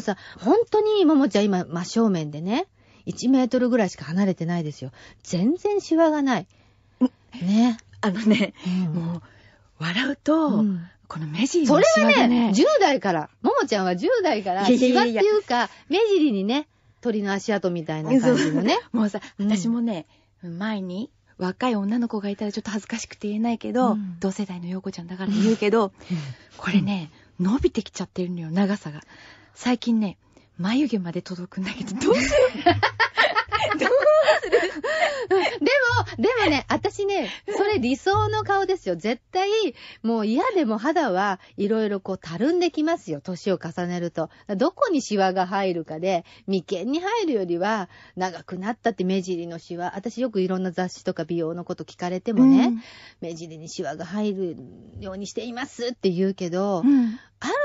もさ、本当にももちゃん今真正面でね、1メートルぐらいしか離れてないですよ。全然シワがない。ね。あのね、うん、もう、笑うと、うん、この目尻のシワが、ね、それはね、10代から、ももちゃんは10代から、シワっていうか、目尻にね、鳥の足跡みたいな感じのね。もうさ、私もね、前に、若い女の子がいたらちょっと恥ずかしくて言えないけど、同世代の陽子ちゃんだから言うけど、これね、伸びてきちゃってるのよ、長さが。最近ね、眉毛まで届くんだけど、どうする どうするでも、でもね、私ね、それ理想の顔ですよ。絶対、もう嫌でも肌はいろいろこうたるんできますよ。年を重ねると。どこにシワが入るかで、眉間に入るよりは、長くなったって目尻のシワ。私よくいろんな雑誌とか美容のこと聞かれてもね、うん、目尻にシワが入るようにしていますって言うけど、うん、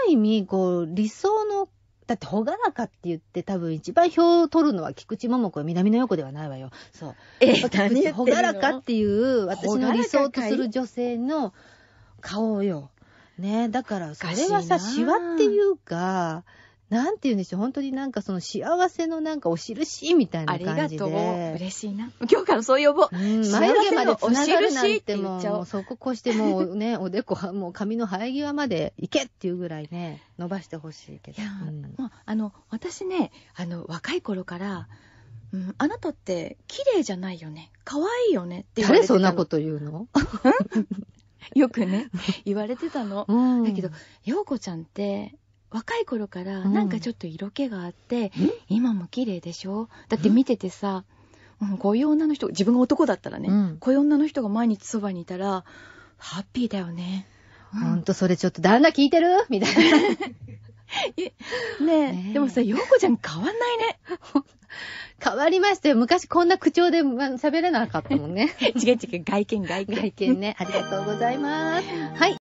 意味、こう、理想の、だって朗らかって言って多分一番票を取るのは菊池桃子南の横ではないわよ。そう。えー、何 言朗らかっていう私の理想とする女性の顔よ。ねだからそれはさ、しわっていうか、なんて言うんでしょう、本当になんかその幸せのなんかお印みたいな感じで。ありがとう。嬉しいな。今日からそう呼ぼう。うん、眉毛まで繋がるなんてもう、そこ越してもうね、おでこは、もう髪の生え際までいけっていうぐらいね、伸ばしてほしいけど。いや、うん、あ、の、私ね、あの、若い頃から、うん、あなたって綺麗じゃないよね。可愛いよねってて誰そんなこと言うの よくね、言われてたの。うん、だけど、よ子ちゃんって、若い頃からなんかちょっと色気があって、うん、今も綺麗でしょだって見ててさ、うん、こういう女の人自分が男だったらね、うん、こういう女の人が毎日そばにいたらハッピーだよね、うん、ほんとそれちょっと旦那聞いてるみたいな ねねでもさ陽子ちゃん変わんないね 変わりましたよ昔こんな口調で喋れなかったもんね 違う違う外見外見外見ねありがとうございますはい